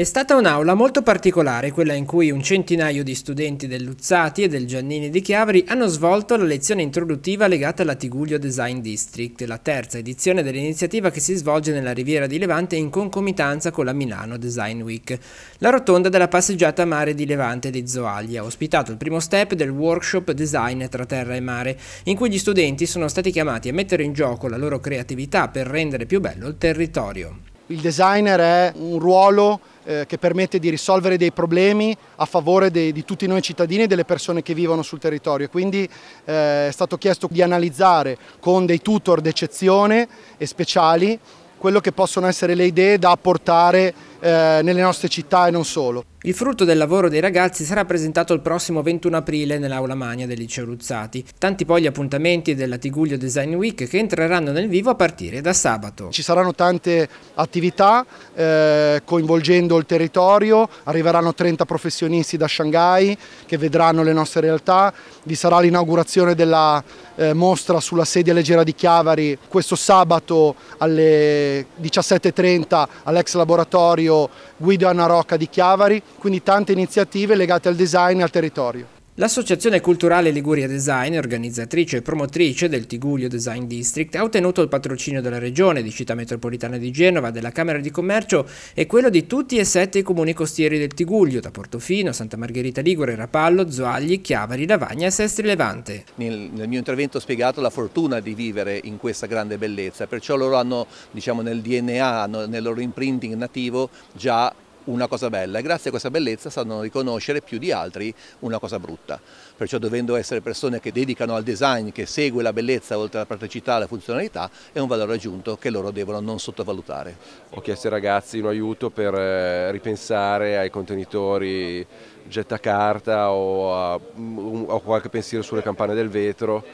È stata un'aula molto particolare quella in cui un centinaio di studenti del Luzzati e del Giannini di Chiavri hanno svolto la lezione introduttiva legata alla Tiguglio Design District, la terza edizione dell'iniziativa che si svolge nella Riviera di Levante in concomitanza con la Milano Design Week. La rotonda della passeggiata mare di Levante di Zoaglia ha ospitato il primo step del workshop Design tra terra e mare, in cui gli studenti sono stati chiamati a mettere in gioco la loro creatività per rendere più bello il territorio. Il designer è un ruolo eh, che permette di risolvere dei problemi a favore dei, di tutti noi cittadini e delle persone che vivono sul territorio. Quindi eh, è stato chiesto di analizzare con dei tutor d'eccezione e speciali quello che possono essere le idee da apportare eh, nelle nostre città e non solo. Il frutto del lavoro dei ragazzi sarà presentato il prossimo 21 aprile nell'Aula Magna del Liceo Ruzzati. Tanti poi gli appuntamenti della Tiguglio Design Week che entreranno nel vivo a partire da sabato. Ci saranno tante attività eh, coinvolgendo il territorio, arriveranno 30 professionisti da Shanghai che vedranno le nostre realtà, vi sarà l'inaugurazione della eh, mostra sulla sedia leggera di Chiavari questo sabato alle 17.30 all'ex laboratorio seminario Guido Anarocca di Chiavari, quindi tante iniziative legate al design e al territorio. L'Associazione Culturale Liguria Design, organizzatrice e promotrice del Tiguglio Design District, ha ottenuto il patrocinio della Regione, di Città Metropolitana di Genova, della Camera di Commercio e quello di tutti e sette i comuni costieri del Tiguglio, da Portofino, Santa Margherita Ligure, Rapallo, Zoagli, Chiavari, Lavagna e Sestri Levante. Nel, nel, mio intervento ho spiegato la fortuna di vivere in questa grande bellezza, perciò loro hanno diciamo, nel DNA, hanno, nel loro imprinting nativo già una cosa bella e grazie a questa bellezza sanno riconoscere più di altri una cosa brutta. Perciò dovendo essere persone che dedicano al design, che segue la bellezza oltre alla praticità e alla funzionalità, è un valore aggiunto che loro devono non sottovalutare. Ho chiesto ai ragazzi un aiuto per eh, ripensare ai contenitori gettacarta o a, a mm, qualche pensiero sulle campane del vetro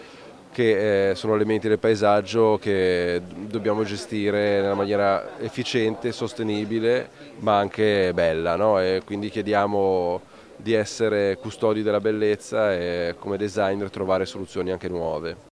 che eh, sono elementi del paesaggio che dobbiamo gestire nella maniera efficiente, sostenibile ma anche bella no? e quindi chiediamo di essere custodi della bellezza e come designer trovare soluzioni anche nuove.